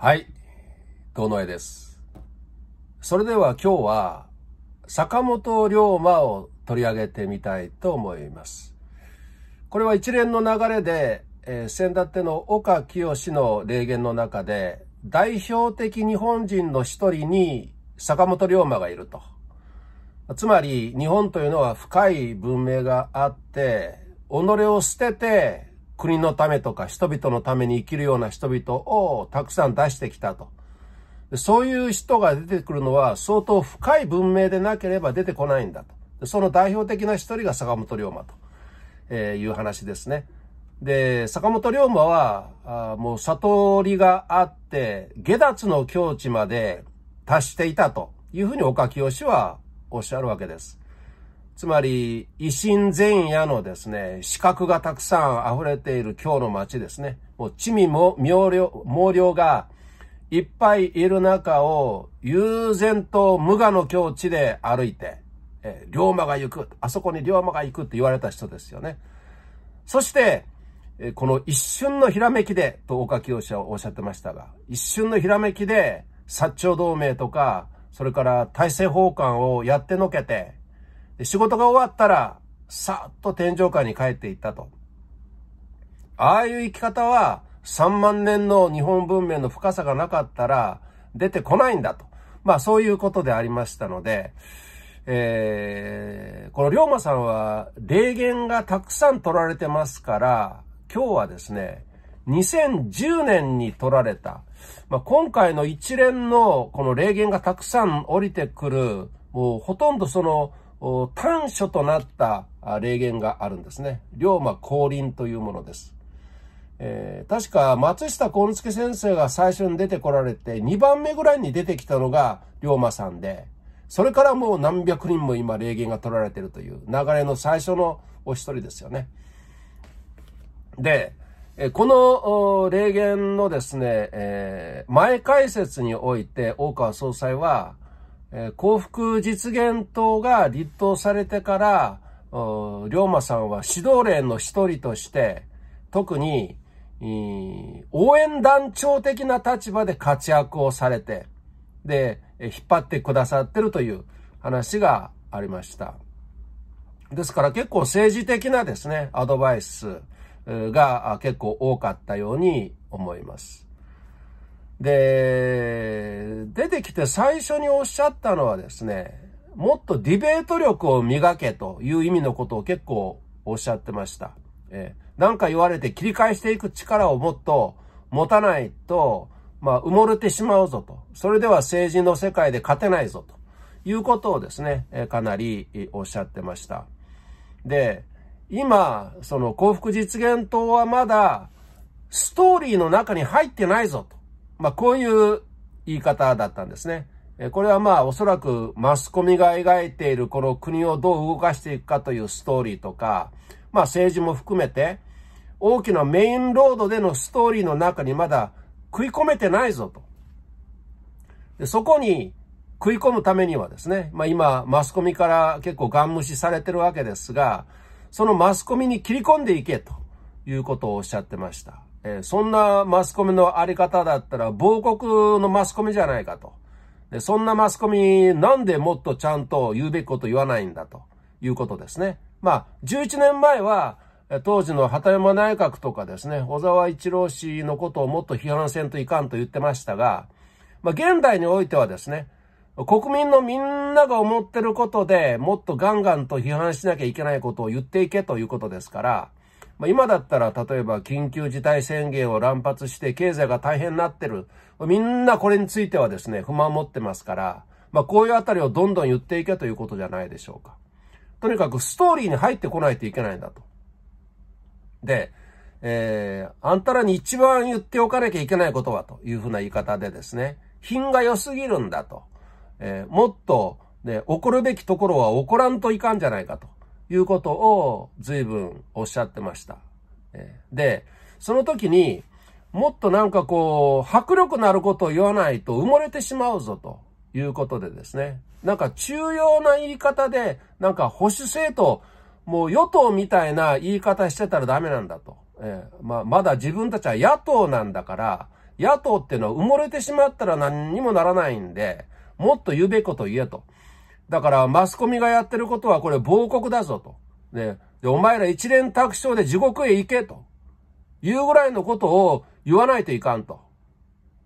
はい、遠野絵です。それでは今日は坂本龍馬を取り上げてみたいと思います。これは一連の流れで、えー、先立ての岡清の霊言の中で、代表的日本人の一人に坂本龍馬がいると。つまり、日本というのは深い文明があって、己を捨てて国のためとか人々のために生きるような人々をたくさん出してきたと。そういう人が出てくるのは相当深い文明でなければ出てこないんだと。その代表的な一人が坂本龍馬と、えいう話ですね。で、坂本龍馬は、あもう悟りがあって、下脱の境地まで達していたというふうに岡清はおっしゃるわけです。つまり、維新前夜のですね、資格がたくさん溢れている今日の街ですね。もう、地味も、妙量、毛量がいっぱいいる中を、悠然と無我の境地で歩いて、え龍馬が行く、あそこに龍馬が行くって言われた人ですよね。そして、えこの一瞬のひらめきで、とお書きをおっしゃってましたが、一瞬のひらめきで、薩長同盟とか、それから大政奉還をやってのけて、で仕事が終わったら、さっと天上界に帰っていったと。ああいう生き方は、3万年の日本文明の深さがなかったら、出てこないんだと。まあ、そういうことでありましたので、えー、この龍馬さんは、霊言がたくさん取られてますから、今日はですね、2010年に取られた、まあ、今回の一連のこの霊言がたくさん降りてくる、もうほとんどその短所となった霊言があるんですね。龍馬降臨というものです。えー、確か松下幸之助先生が最初に出てこられて、2番目ぐらいに出てきたのが龍馬さんで、それからもう何百人も今霊言が取られてるという流れの最初のお一人ですよね。で、この霊言のですね、え前解説において大川総裁は、え幸福実現党が立党されてから、龍馬さんは指導連の一人として、特に、応援団長的な立場で活躍をされて、で、引っ張ってくださってるという話がありました。ですから結構政治的なですね、アドバイスが結構多かったように思います。で、出てきて最初におっしゃったのはですね、もっとディベート力を磨けという意味のことを結構おっしゃってました。えー、なんか言われて切り返していく力をもっと持たないと、まあ、埋もれてしまうぞと。それでは政治の世界で勝てないぞということをですね、えー、かなりおっしゃってました。で、今、その幸福実現党はまだ、ストーリーの中に入ってないぞと。まあ、こういう言い方だったんですね。これはまあおそらくマスコミが描いているこの国をどう動かしていくかというストーリーとか、まあ政治も含めて大きなメインロードでのストーリーの中にまだ食い込めてないぞと。でそこに食い込むためにはですね、まあ今マスコミから結構ガン無視されてるわけですが、そのマスコミに切り込んでいけということをおっしゃってました。えそんなマスコミのあり方だったら、亡国のマスコミじゃないかと。で、そんなマスコミ、なんでもっとちゃんと言うべきこと言わないんだということですね。まあ、11年前は、当時の畑山内閣とかですね、小沢一郎氏のことをもっと批判せんといかんと言ってましたが、まあ、現代においてはですね、国民のみんなが思ってることでもっとガンガンと批判しなきゃいけないことを言っていけということですから、まあ、今だったら例えば緊急事態宣言を乱発して経済が大変になってる。みんなこれについてはですね、不満持ってますから、まあ、こういうあたりをどんどん言っていけということじゃないでしょうか。とにかくストーリーに入ってこないといけないんだと。で、えー、あんたらに一番言っておかなきゃいけないことはというふうな言い方でですね、品が良すぎるんだと。えー、もっと、ね、怒るべきところは怒らんといかんじゃないかと。いうことを随分おっしゃってました。で、その時にもっとなんかこう、迫力のあることを言わないと埋もれてしまうぞということでですね。なんか中要な言い方で、なんか保守政党、もう与党みたいな言い方してたらダメなんだと。えー、まあ、まだ自分たちは野党なんだから、野党ってのは埋もれてしまったら何にもならないんで、もっと言うべきこと言えと。だから、マスコミがやってることはこれ亡国だぞと。ね。で、お前ら一連卓章で地獄へ行けと。いうぐらいのことを言わないといかんと。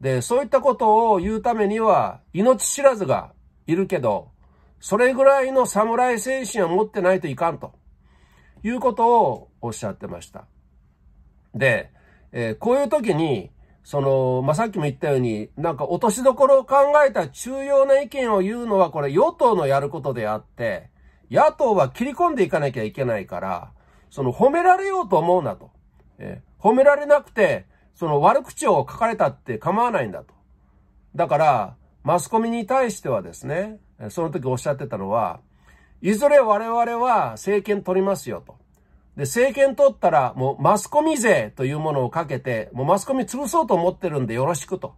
で、そういったことを言うためには、命知らずがいるけど、それぐらいの侍精神を持ってないといかんと。いうことをおっしゃってました。で、えー、こういう時に、その、まあ、さっきも言ったように、なんか落としどころを考えた重要な意見を言うのはこれ与党のやることであって、野党は切り込んでいかなきゃいけないから、その褒められようと思うなと。え褒められなくて、その悪口を書かれたって構わないんだと。だから、マスコミに対してはですね、その時おっしゃってたのは、いずれ我々は政権取りますよと。で、政権取ったら、もうマスコミ税というものをかけて、もうマスコミ潰そうと思ってるんでよろしくと。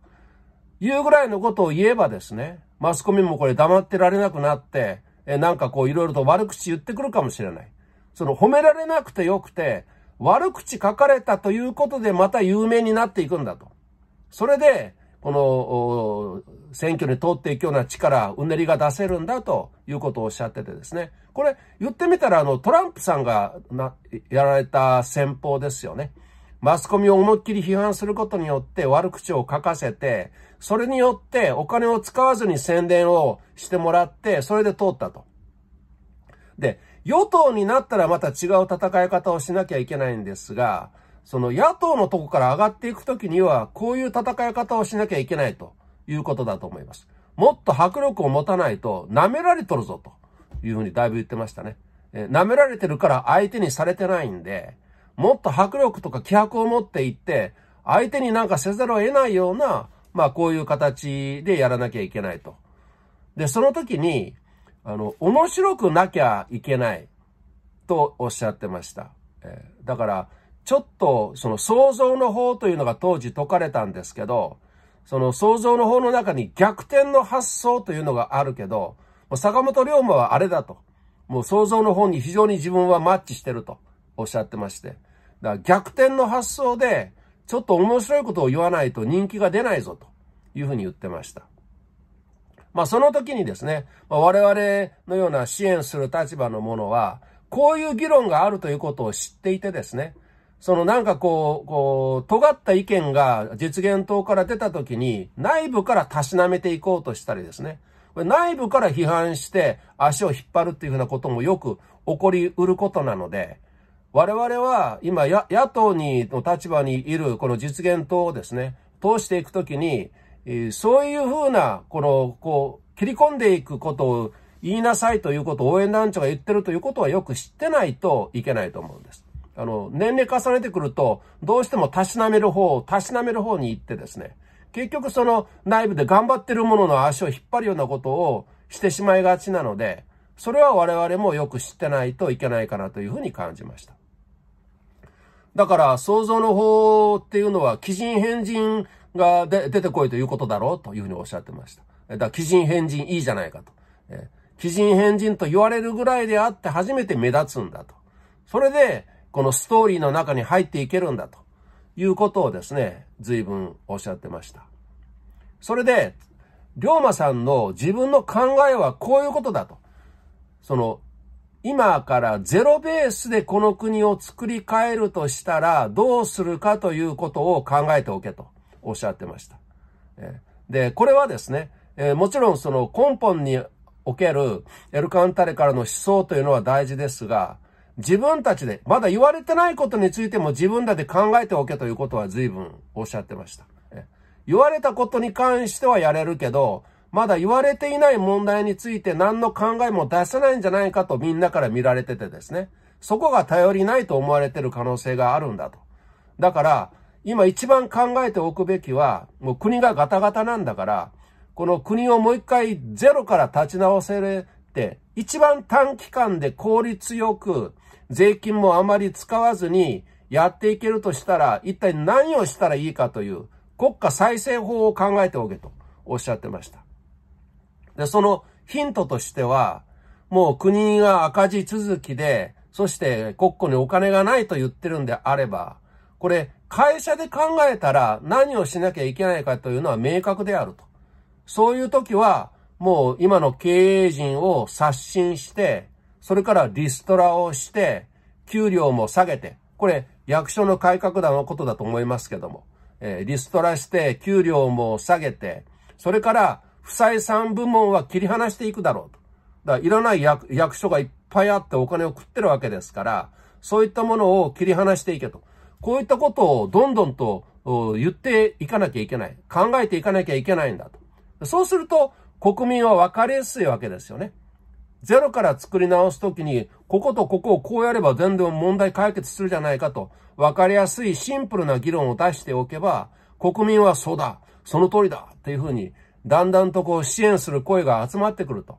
いうぐらいのことを言えばですね、マスコミもこれ黙ってられなくなって、えなんかこういろいろと悪口言ってくるかもしれない。その褒められなくてよくて、悪口書かれたということでまた有名になっていくんだと。それで、この、選挙に通っていくような力、うねりが出せるんだということをおっしゃっててですね。これ、言ってみたら、あの、トランプさんがな、やられた戦法ですよね。マスコミを思いっきり批判することによって悪口を書かせて、それによってお金を使わずに宣伝をしてもらって、それで通ったと。で、与党になったらまた違う戦い方をしなきゃいけないんですが、その野党のとこから上がっていくときには、こういう戦い方をしなきゃいけないということだと思います。もっと迫力を持たないと、舐められとるぞと。いうふうにだいぶ言ってましたね。えー、舐められてるから相手にされてないんで、もっと迫力とか気迫を持っていって、相手になんかせざるを得ないような、まあこういう形でやらなきゃいけないと。で、その時に、あの、面白くなきゃいけないとおっしゃってました。えー、だから、ちょっとその想像の方というのが当時解かれたんですけど、その想像の方の中に逆転の発想というのがあるけど、坂本龍馬はあれだと。もう想像の方に非常に自分はマッチしてるとおっしゃってまして。だから逆転の発想で、ちょっと面白いことを言わないと人気が出ないぞというふうに言ってました。まあその時にですね、まあ、我々のような支援する立場のものは、こういう議論があるということを知っていてですね、そのなんかこう、こう、尖った意見が実現党から出た時に内部からたしなめていこうとしたりですね。内部から批判して足を引っ張るっていうふうなこともよく起こりうることなので、我々は今や野党にの立場にいるこの実現党をですね、通していくときに、そういうふうな、この、こう、切り込んでいくことを言いなさいということを応援団長が言ってるということはよく知ってないといけないと思うんです。あの、年齢重ねてくると、どうしてもたしなめる方、たしなめる方に行ってですね、結局その内部で頑張ってる者の足を引っ張るようなことをしてしまいがちなので、それは我々もよく知ってないといけないかなというふうに感じました。だから、創造の法っていうのは、鬼人変人が出てこいということだろうというふうにおっしゃってました。だから、鬼人変人いいじゃないかと。え鬼人変人と言われるぐらいであって初めて目立つんだと。それで、このストーリーの中に入っていけるんだと。いうことをですね、随分おっしゃってました。それで、龍馬さんの自分の考えはこういうことだと。その、今からゼロベースでこの国を作り変えるとしたらどうするかということを考えておけとおっしゃってました。で、これはですね、もちろんその根本におけるエルカンタレからの思想というのは大事ですが、自分たちで、まだ言われてないことについても自分らで考えておけということは随分おっしゃってました。言われたことに関してはやれるけど、まだ言われていない問題について何の考えも出せないんじゃないかとみんなから見られててですね。そこが頼りないと思われてる可能性があるんだと。だから、今一番考えておくべきは、もう国がガタガタなんだから、この国をもう一回ゼロから立ち直せ、一番短期間で効率よく、税金もあまり使わずにやっていけるとしたら、一体何をしたらいいかという、国家再生法を考えておけとおっしゃってました。で、そのヒントとしては、もう国が赤字続きで、そして国庫にお金がないと言ってるんであれば、これ会社で考えたら何をしなきゃいけないかというのは明確であると。そういう時は、もう今の経営陣を刷新して、それからリストラをして、給料も下げて、これ役所の改革団のことだと思いますけども、えー、リストラして給料も下げて、それから不採算部門は切り離していくだろうと。だからいらない役役所がいっぱいあってお金を食ってるわけですから、そういったものを切り離していけと。こういったことをどんどんと言っていかなきゃいけない。考えていかなきゃいけないんだと。そうすると、国民は分かりやすいわけですよね。ゼロから作り直すときに、こことここをこうやれば全然問題解決するじゃないかと、分かりやすいシンプルな議論を出しておけば、国民はそうだ、その通りだ、っていうふうに、だんだんとこう支援する声が集まってくると。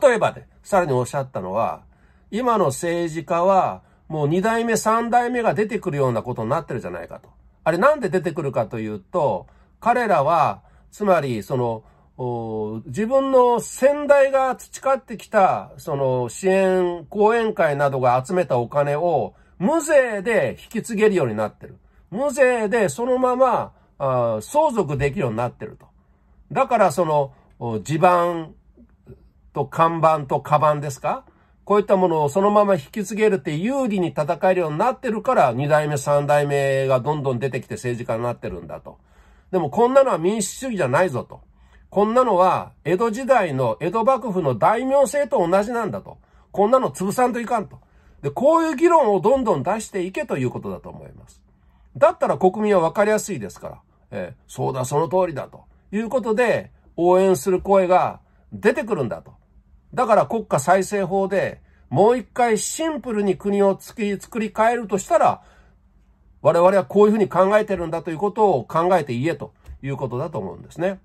例えばね、さらにおっしゃったのは、今の政治家は、もう二代目、三代目が出てくるようなことになってるじゃないかと。あれなんで出てくるかというと、彼らは、つまり、その、自分の先代が培ってきた、その支援講演会などが集めたお金を無税で引き継げるようになってる。無税でそのまま相続できるようになってると。だからその地盤と看板とカバンですかこういったものをそのまま引き継げるって有利に戦えるようになってるから、二代目、三代目がどんどん出てきて政治家になってるんだと。でもこんなのは民主主義じゃないぞと。こんなのは、江戸時代の江戸幕府の大名制と同じなんだと。こんなの潰さんといかんと。で、こういう議論をどんどん出していけということだと思います。だったら国民は分かりやすいですから、えー、そうだ、その通りだということで、応援する声が出てくるんだと。だから国家再生法でもう一回シンプルに国を作り作り変えるとしたら、我々はこういうふうに考えてるんだということを考えて言えということだと思うんですね。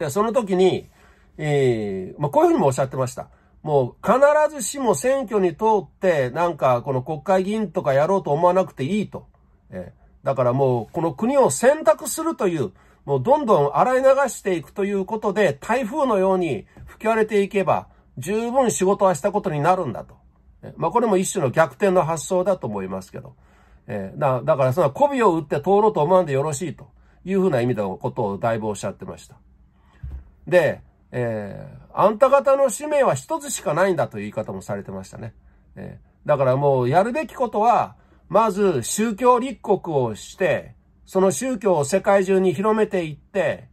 で、その時に、えー、まあ、こういうふうにもおっしゃってました。もう必ずしも選挙に通ってなんかこの国会議員とかやろうと思わなくていいと。えー、だからもうこの国を選択するという、もうどんどん洗い流していくということで台風のように吹き荒れていけば十分仕事はしたことになるんだと。えー、まあ、これも一種の逆転の発想だと思いますけど。えー、だだからその媚びを打って通ろうと思わんでよろしいというふうな意味のことをだいぶおっしゃってました。で、えー、あんた方の使命は一つしかないんだという言い方もされてましたね。えー、だからもうやるべきことは、まず宗教立国をして、その宗教を世界中に広めていって、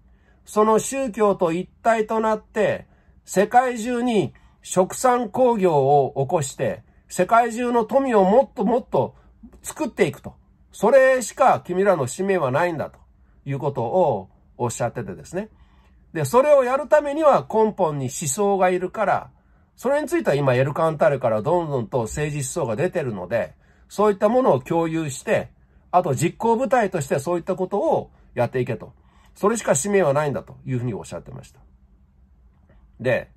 その宗教と一体となって、世界中に食産工業を起こして、世界中の富をもっともっと作っていくと。それしか君らの使命はないんだということをおっしゃっててですね。で、それをやるためには根本に思想がいるから、それについては今エルカンタルからどんどんと政治思想が出てるので、そういったものを共有して、あと実行部隊としてそういったことをやっていけと。それしか使命はないんだというふうにおっしゃってました。で、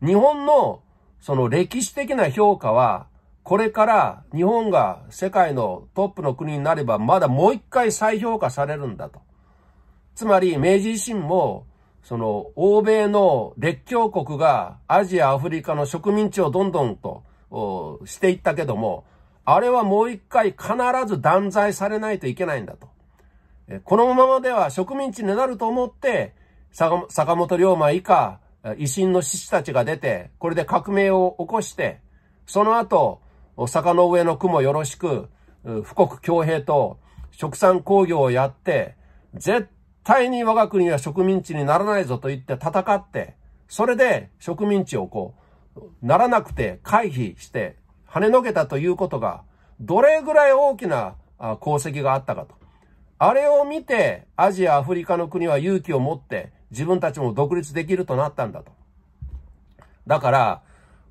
日本のその歴史的な評価は、これから日本が世界のトップの国になればまだもう一回再評価されるんだと。つまり明治維新もその、欧米の列強国がアジア、アフリカの植民地をどんどんと、していったけども、あれはもう一回必ず断罪されないといけないんだと。このままでは植民地になると思って、坂本龍馬以下、維新の志士たちが出て、これで革命を起こして、その後、坂の上の雲よろしく、富国強兵と、植産工業をやって、絶対に我が国は植民地にならないぞと言って戦って、それで植民地をこう、ならなくて回避して跳ねのけたということが、どれぐらい大きな功績があったかと。あれを見て、アジア、アフリカの国は勇気を持って自分たちも独立できるとなったんだと。だから、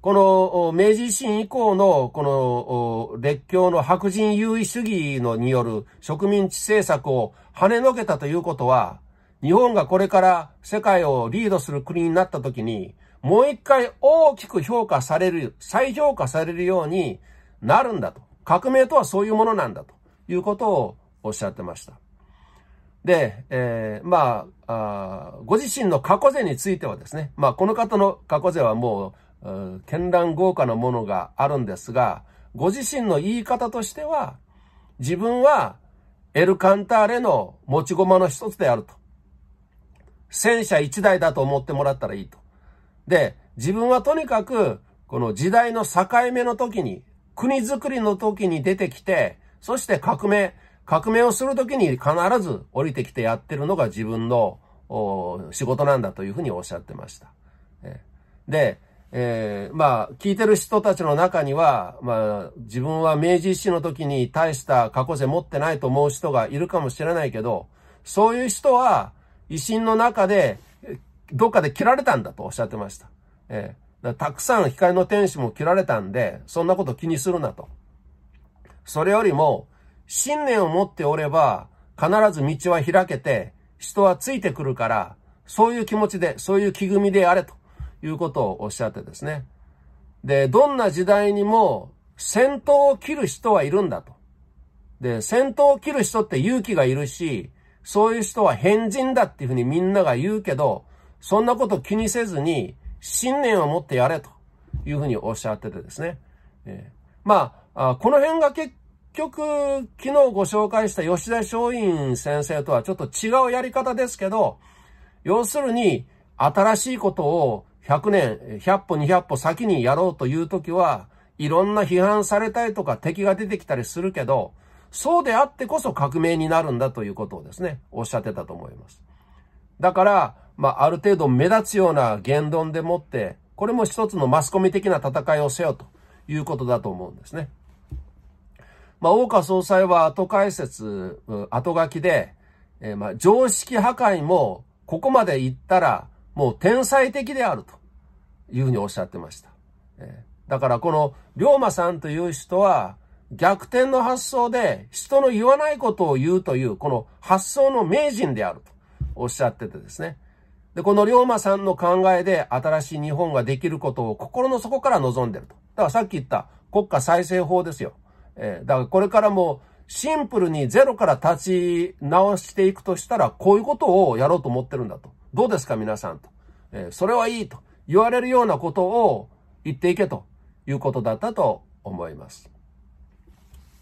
この明治維新以降のこの列強の白人優位主義のによる植民地政策を跳ねのけたということは、日本がこれから世界をリードする国になった時に、もう一回大きく評価される、再評価されるようになるんだと。革命とはそういうものなんだということをおっしゃってました。で、えー、まああ、ご自身の過去税についてはですね、まあこの方の過去税はもう、う絢爛豪華なものがあるんですが、ご自身の言い方としては、自分はエルカンターレの持ち駒の一つであると。戦車一台だと思ってもらったらいいと。で、自分はとにかく、この時代の境目の時に、国づくりの時に出てきて、そして革命、革命をする時に必ず降りてきてやってるのが自分の仕事なんだというふうにおっしゃってました。で、えー、まあ、聞いてる人たちの中には、まあ、自分は明治維新の時に大した過去性持ってないと思う人がいるかもしれないけど、そういう人は、維新の中で、どっかで切られたんだとおっしゃってました。えー、たくさん光の天使も切られたんで、そんなこと気にするなと。それよりも、信念を持っておれば、必ず道は開けて、人はついてくるから、そういう気持ちで、そういう気組みでやれと。いうことをおっしゃってですね。で、どんな時代にも戦闘を切る人はいるんだと。で、戦闘を切る人って勇気がいるし、そういう人は変人だっていうふうにみんなが言うけど、そんなこと気にせずに、信念を持ってやれというふうにおっしゃっててですね。えー、まあ、この辺が結局、昨日ご紹介した吉田松陰先生とはちょっと違うやり方ですけど、要するに、新しいことを100年、100歩200歩先にやろうというときは、いろんな批判されたりとか敵が出てきたりするけど、そうであってこそ革命になるんだということをですね、おっしゃってたと思います。だから、まあ、ある程度目立つような言論でもって、これも一つのマスコミ的な戦いをせよということだと思うんですね。まあ、大川総裁は後解説、後書きで、えー、まあ、常識破壊もここまで行ったら、もう天才的であるというふうにおっしゃってました。えー、だからこの龍馬さんという人は逆転の発想で人の言わないことを言うというこの発想の名人であるとおっしゃっててですね。で、この龍馬さんの考えで新しい日本ができることを心の底から望んでると。だからさっき言った国家再生法ですよ。えー、だからこれからもシンプルにゼロから立ち直していくとしたら、こういうことをやろうと思ってるんだと。どうですか皆さんと。えー、それはいいと言われるようなことを言っていけということだったと思います。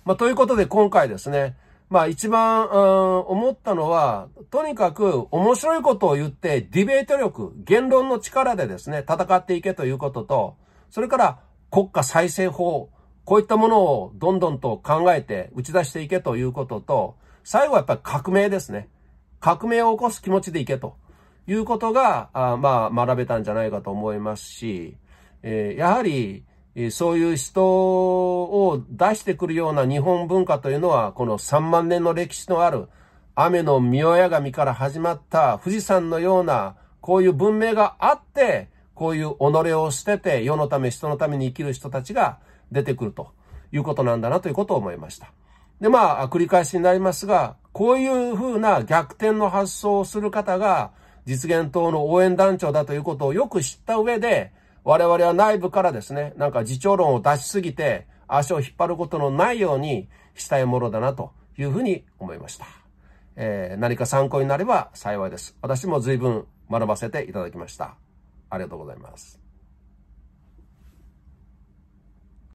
まあ、ということで今回ですね、まあ一番、うん、思ったのは、とにかく面白いことを言って、ディベート力、言論の力でですね、戦っていけということと、それから国家再生法、こういったものをどんどんと考えて打ち出していけということと、最後はやっぱり革命ですね。革命を起こす気持ちでいけと。いうことが、あまあ、学べたんじゃないかと思いますし、えー、やはり、そういう人を出してくるような日本文化というのは、この3万年の歴史のある雨の御親神から始まった富士山のような、こういう文明があって、こういう己を捨てて世のため人のために生きる人たちが出てくるということなんだなということを思いました。で、まあ、繰り返しになりますが、こういうふうな逆転の発想をする方が、実現党の応援団長だということをよく知った上で、我々は内部からですね、なんか自長論を出しすぎて、足を引っ張ることのないようにしたいものだなというふうに思いました。えー、何か参考になれば幸いです。私も随分学ばせていただきました。ありがとうございます。